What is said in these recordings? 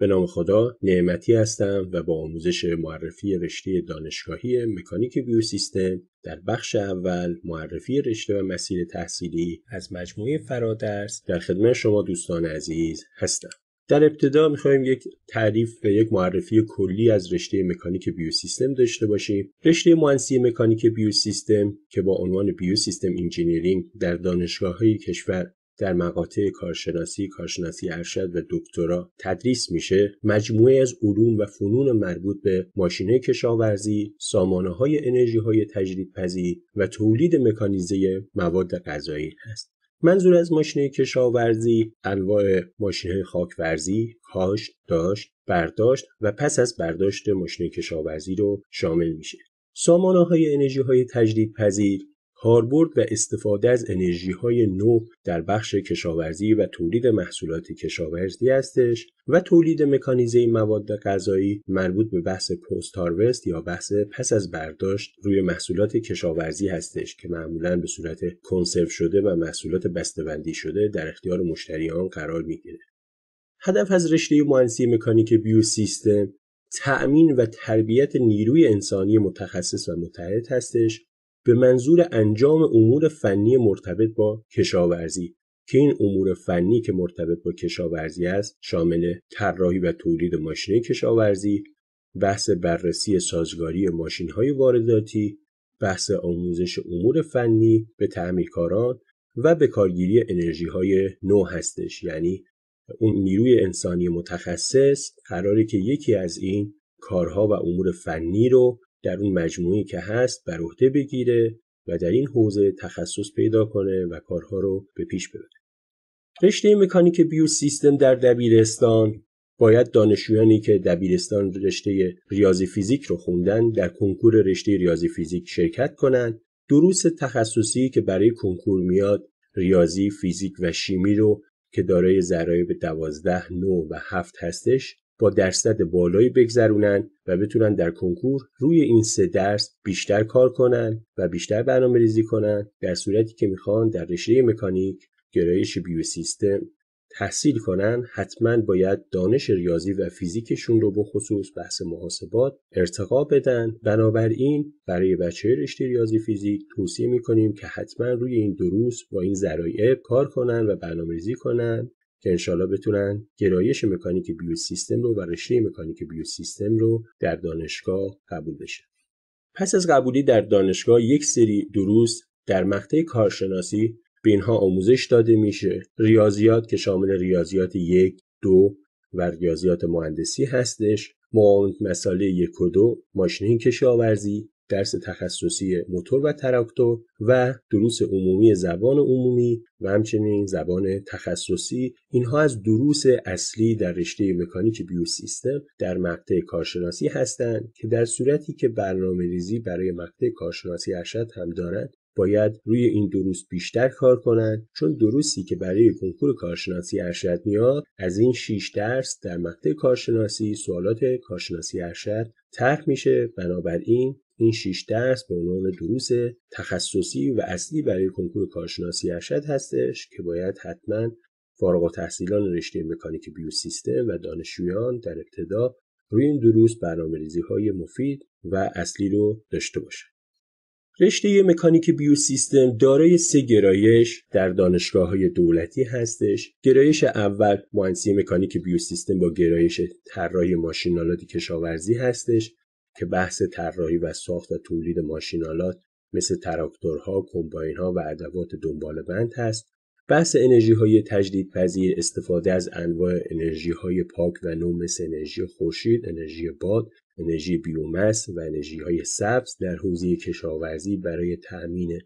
به نام خدا نعمتی هستم و با آموزش معرفی رشته دانشگاهی مکانیک بیوسیستم در بخش اول معرفی رشته و مسیر تحصیلی از مجموعه فرادرس در خدمت شما دوستان عزیز هستم در ابتدا میخوایم یک تعریف و یک معرفی کلی از رشته مکانیک بیوسیستم داشته باشیم رشته مهندسی مکانیک بیوسیستم که با عنوان بیوسیستم انجینیرینگ در دانشگاه های کشور در مقاطع کارشناسی، کارشناسی ارشد و دکترا تدریس میشه، مجموعه از علوم و فنون مربوط به ماشینه کشاورزی، سامانه های انرژی های تجدیدپذیر و تولید مکانیزه مواد غذایی هست. منظور از ماشین کشاورزی انواع ماشینه خاکورزی، کاش، داشت، برداشت و پس از برداشت ماشین کشاورزی رو شامل میشه. سامانه های انرژی های تجدید پذیر کاربرد و استفاده از های نو در بخش کشاورزی و تولید محصولات کشاورزی هستش و تولید مکانیزه مواد غذایی مربوط به بحث پست هاروست یا بحث پس از برداشت روی محصولات کشاورزی هستش که معمولا به صورت کنسرو شده و محصولات بسته‌بندی شده در اختیار مشتریان قرار میگیره هدف از رشته مهندسی مکانیک بیوسیستم تأمین و تربیت نیروی انسانی متخصص و متعهد هستش به منظور انجام امور فنی مرتبط با کشاورزی که این امور فنی که مرتبط با کشاورزی است شامل طراحی و تولید ماشین کشاورزی بحث بررسی سازگاری ماشین های وارداتی بحث آموزش امور فنی به تعمیرکاران و به کارگیری انرژی های نو هستش یعنی اون نیروی انسانی متخصص قراره که یکی از این کارها و امور فنی رو در اون مجموعی که هست بر عهده بگیره و در این حوزه تخصص پیدا کنه و کارها رو به پیش ببره. رشته مکانیک بیو سیستم در دبیرستان باید دانشجویانی که دبیرستان رشته ریاضی فیزیک رو خوندن در کنکور رشته ریاضی فیزیک شرکت کنند. دروس تخصصی که برای کنکور میاد ریاضی، فیزیک و شیمی رو که دارای به 12 9 و 7 هستش با درصد بالایی بگذرونن و بتونن در کنکور روی این سه درس بیشتر کار کنن و بیشتر برنامه ریزی کنن در صورتی که میخوان در رشته مکانیک گرایش بیو سیستم تحصیل کنن حتما باید دانش ریاضی و فیزیکشون رو بخصوص خصوص بحث محاسبات ارتقا بدن بنابراین برای بچه رشته ریاضی فیزیک توصیه میکنیم که حتما روی این دروس با این ذرایع کار کنن و برنامهریزی کنن که انشالله بتونن گرایش مکانیک بیوسیستم سیستم رو و رشته مکانیک بیوسیستم رو در دانشگاه قبول بشن پس از قبولی در دانشگاه یک سری دروس در مقطع کارشناسی به اینها آموزش داده میشه ریاضیات که شامل ریاضیات یک دو و ریاضیات مهندسی هستش معاونت مساله یک و دو ماشینی کشاورزی درس تخصصی موتور و تراکتور و دروس عمومی زبان عمومی و همچنین زبان تخصصی اینها از دروس اصلی در رشته مکانیک سیستم در مقطع کارشناسی هستند که در صورتی که برنامه ریزی برای مقطع کارشناسی ارشد هم دارند باید روی این دروس بیشتر کار کنند چون دروسی که برای کنکور کارشناسی ارشد میاد از این 6 درس در مقطع کارشناسی سوالات کارشناسی ارشد طرح میشه بنابراین این شیش درس به عنوان دروس تخصصی و اصلی برای کنکور کارشناسی ارشد هستش که باید حتما فارغ و تحصیلان رشته مکانیک بیوسیستم و دانشجویان در ابتدا روی این دروس برنامه ریزی های مفید و اصلی رو داشته باشند. رشته مکانیک بیوسیستم دارای سه گرایش در دانشگاه های دولتی هستش. گرایش اول مهندسی مکانیک بیوسیستم با گرایش طراحی ماشینالات کشاورزی هستش که بحث طراحی و ساخت و تولید ماشینالات مثل تراکتورها، کمباینها و ادوات بند هست بحث انرژی های تجدید پذیر استفاده از انواع انرژی های پاک و نو مثل انرژی خورشید، انرژی باد، انرژی بیومس و انرژی های سبز در حوزه کشاورزی برای تأمین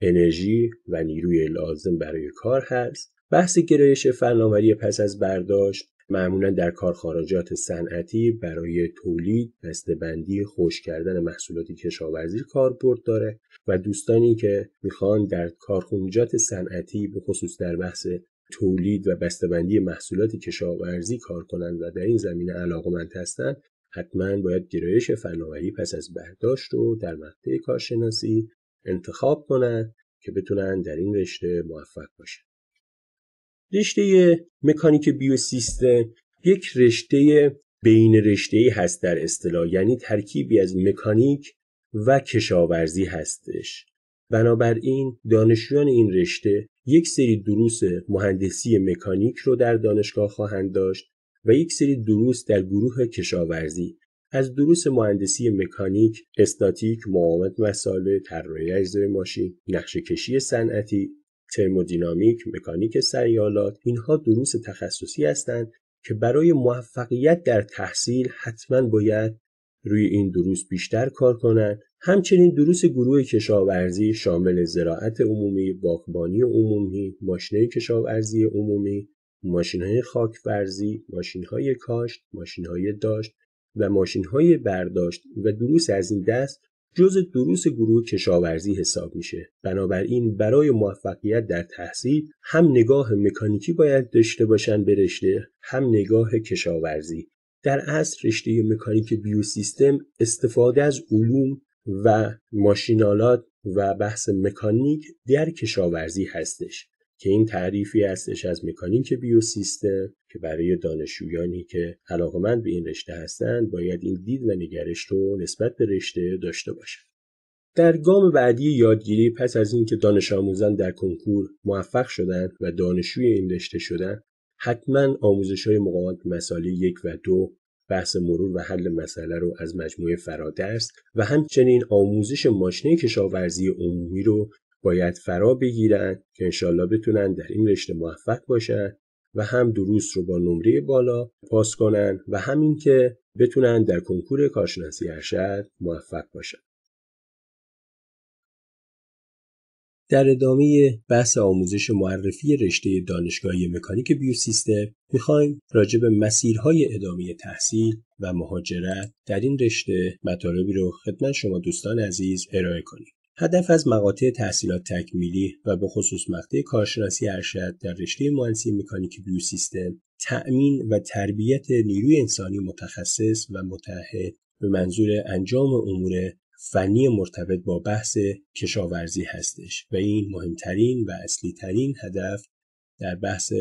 انرژی و نیروی لازم برای کار هست. بحث گرایش فناوری پس از برداشت معمولا در کارخانجات صنعتی برای تولید بندی، خوش کردن محصولات کشاورزی کاربرد داره و دوستانی که میخوان در کارخونجات صنعتی به خصوص در بحث تولید و بندی محصولات کشاورزی کار کنند و در این زمینه علاقمند هستند حتما باید گرایش فناوری پس از برداشت رو در مقطع کارشناسی انتخاب کنند که بتونن در این رشته موفق باشن رشته مکانیک بیوسیستم یک رشته بین رشته ای هست در اصطلاح یعنی ترکیبی از مکانیک و کشاورزی هستش بنابراین دانشجویان این رشته یک سری دروس مهندسی مکانیک رو در دانشگاه خواهند داشت و یک سری دروس در گروه کشاورزی از دروس مهندسی مکانیک، استاتیک، معامد مساله، طراحی ماشین، نقشه کشی صنعتی، ترمودینامیک، مکانیک سیالات اینها دروس تخصصی هستند که برای موفقیت در تحصیل حتما باید روی این دروس بیشتر کار کنند همچنین دروس گروه کشاورزی شامل زراعت عمومی، باغبانی عمومی، ماشینهای کشاورزی عمومی، ماشینهای خاکفرزی، ماشینهای کاشت، ماشینهای داشت و ماشینهای برداشت و دروس از این دست جز دروس گروه کشاورزی حساب میشه بنابراین برای موفقیت در تحصیل هم نگاه مکانیکی باید داشته باشن به رشته هم نگاه کشاورزی در اصل رشته مکانیک بیوسیستم استفاده از علوم و ماشینالات و بحث مکانیک در کشاورزی هستش که این تعریفی هستش از مکانیک بیوسیستم که برای دانشجویانی که علاقمند به این رشته هستند باید این دید و نگرش رو نسبت به رشته داشته باشند در گام بعدی یادگیری پس از اینکه دانش آموزان در کنکور موفق شدند و دانشجوی این رشته شدند حتما آموزش های مقاومت مسالی یک و دو بحث مرور و حل مسئله رو از مجموعه فرادرس و همچنین آموزش ماشین کشاورزی عمومی رو باید فرا بگیرن که انشالله بتونن در این رشته موفق باشن و هم دروس رو با نمره بالا پاس کنن و همین که بتونن در کنکور کارشناسی ارشد موفق باشن. در ادامه بحث آموزش معرفی رشته دانشگاهی مکانیک بیوسیستم میخوایم راجع به مسیرهای ادامه تحصیل و مهاجرت در این رشته مطالبی رو خدمت شما دوستان عزیز ارائه کنیم. هدف از مقاطع تحصیلات تکمیلی و به خصوص مقطع کارشناسی ارشد در رشته مهندسی مکانیک بیو سیستم تأمین و تربیت نیروی انسانی متخصص و متعهد به منظور انجام امور فنی مرتبط با بحث کشاورزی هستش و این مهمترین و اصلی ترین هدف در بحث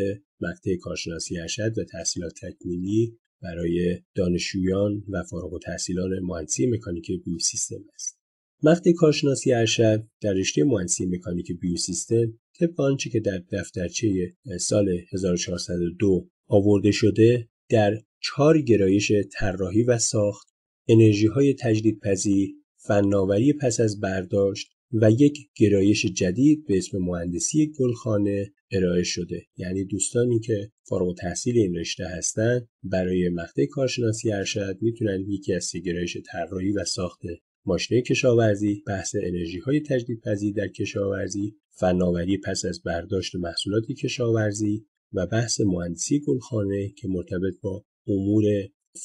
مقطع کارشناسی ارشد و تحصیلات تکمیلی برای دانشجویان و فارغ التحصیلان مهندسی مکانیک بیو سیستم است. متن کارشناسی ارشد در رشته مهندسی مکانیک بیوسیستم طبق آنچه که در دفترچه سال 1402 آورده شده در چهار گرایش طراحی و ساخت انرژی های تجدیدپذیر فناوری پس از برداشت و یک گرایش جدید به اسم مهندسی گلخانه ارائه شده یعنی دوستانی که فارغ تحصیل این رشته هستند برای مقطع کارشناسی ارشد میتونن یکی از سه گرایش طراحی و ساخت ماشین کشاورزی، بحث انرژی های تجدیدپذیر در کشاورزی، فناوری پس از برداشت محصولات کشاورزی و بحث مهندسی گلخانه که مرتبط با امور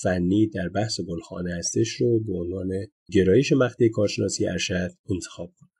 فنی در بحث گلخانه هستش رو به عنوان گرایش مقطع کارشناسی ارشد انتخاب کنید.